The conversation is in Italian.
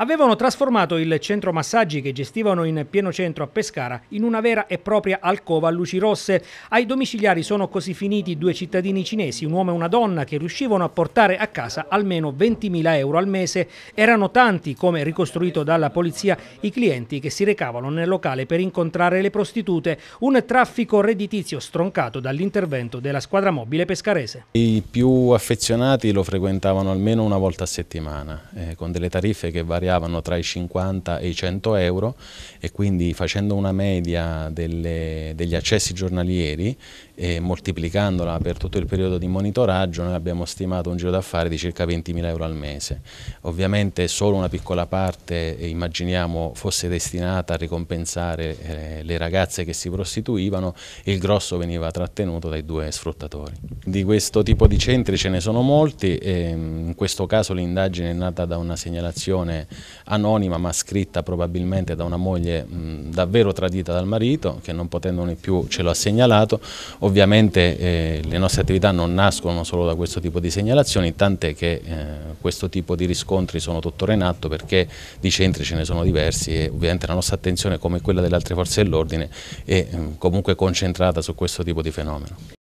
avevano trasformato il centro massaggi che gestivano in pieno centro a Pescara in una vera e propria alcova a luci rosse. Ai domiciliari sono così finiti due cittadini cinesi, un uomo e una donna, che riuscivano a portare a casa almeno 20.000 euro al mese. Erano tanti, come ricostruito dalla polizia, i clienti che si recavano nel locale per incontrare le prostitute, un traffico redditizio stroncato dall'intervento della squadra mobile pescarese. I più affezionati lo frequentavano almeno una volta a settimana, eh, con delle tariffe che variavano pagavano tra i 50 e i 100 euro e quindi facendo una media delle, degli accessi giornalieri e moltiplicandola per tutto il periodo di monitoraggio noi abbiamo stimato un giro d'affari di circa 20.000 euro al mese. Ovviamente solo una piccola parte eh, immaginiamo fosse destinata a ricompensare eh, le ragazze che si prostituivano e il grosso veniva trattenuto dai due sfruttatori. Di questo tipo di centri ce ne sono molti, mm, in questo caso l'indagine è nata da una segnalazione anonima ma scritta probabilmente da una moglie mh, mm, davvero tradita dal marito che non potendone più ce l'ha ha segnalato, Ovviamente eh, le nostre attività non nascono solo da questo tipo di segnalazioni, tant'è che eh, questo tipo di riscontri sono tuttora in atto perché di centri ce ne sono diversi e ovviamente la nostra attenzione come quella delle altre forze dell'ordine è eh, comunque concentrata su questo tipo di fenomeno.